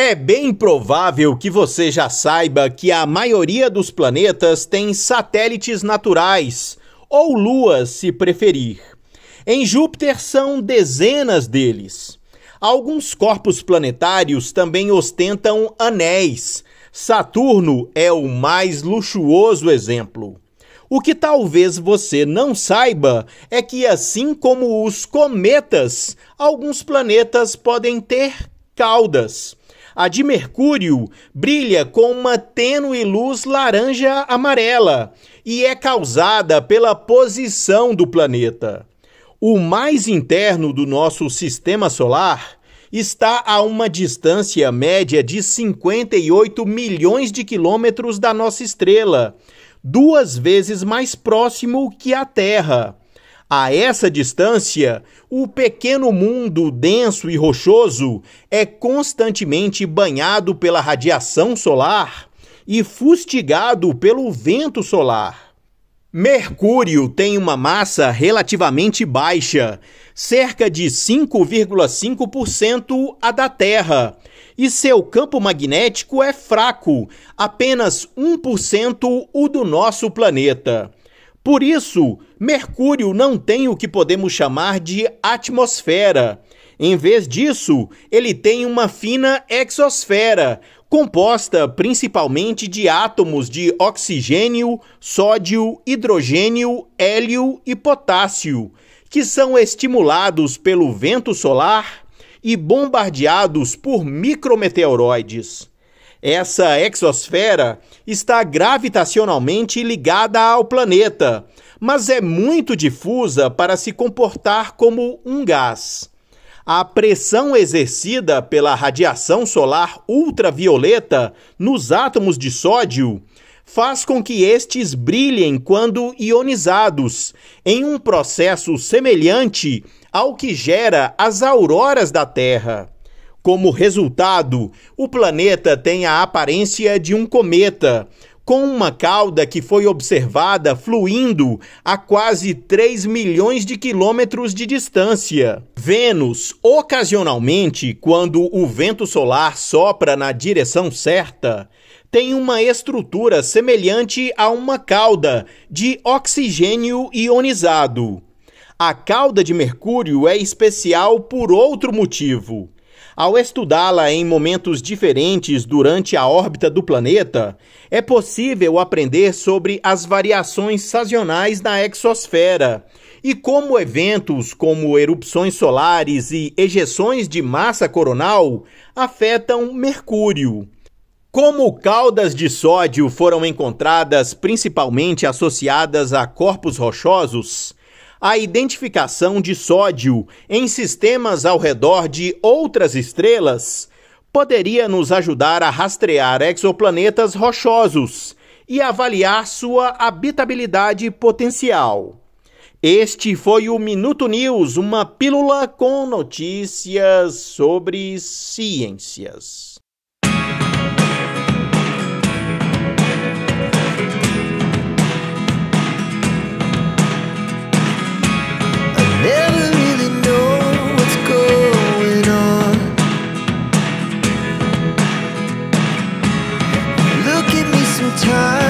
É bem provável que você já saiba que a maioria dos planetas tem satélites naturais, ou luas, se preferir. Em Júpiter são dezenas deles. Alguns corpos planetários também ostentam anéis. Saturno é o mais luxuoso exemplo. O que talvez você não saiba é que, assim como os cometas, alguns planetas podem ter caudas a de mercúrio brilha com uma tênue luz laranja-amarela e é causada pela posição do planeta. O mais interno do nosso sistema solar está a uma distância média de 58 milhões de quilômetros da nossa estrela, duas vezes mais próximo que a Terra. A essa distância, o pequeno mundo denso e rochoso é constantemente banhado pela radiação solar e fustigado pelo vento solar. Mercúrio tem uma massa relativamente baixa, cerca de 5,5% a da Terra, e seu campo magnético é fraco, apenas 1% o do nosso planeta. Por isso, Mercúrio não tem o que podemos chamar de atmosfera. Em vez disso, ele tem uma fina exosfera, composta principalmente de átomos de oxigênio, sódio, hidrogênio, hélio e potássio, que são estimulados pelo vento solar e bombardeados por micrometeoroides. Essa exosfera está gravitacionalmente ligada ao planeta, mas é muito difusa para se comportar como um gás. A pressão exercida pela radiação solar ultravioleta nos átomos de sódio faz com que estes brilhem quando ionizados, em um processo semelhante ao que gera as auroras da Terra. Como resultado, o planeta tem a aparência de um cometa, com uma cauda que foi observada fluindo a quase 3 milhões de quilômetros de distância. Vênus, ocasionalmente, quando o vento solar sopra na direção certa, tem uma estrutura semelhante a uma cauda de oxigênio ionizado. A cauda de Mercúrio é especial por outro motivo ao estudá-la em momentos diferentes durante a órbita do planeta, é possível aprender sobre as variações sazonais na exosfera e como eventos como erupções solares e ejeções de massa coronal afetam Mercúrio. Como caldas de sódio foram encontradas principalmente associadas a corpos rochosos, a identificação de sódio em sistemas ao redor de outras estrelas poderia nos ajudar a rastrear exoplanetas rochosos e avaliar sua habitabilidade potencial. Este foi o Minuto News, uma pílula com notícias sobre ciências. time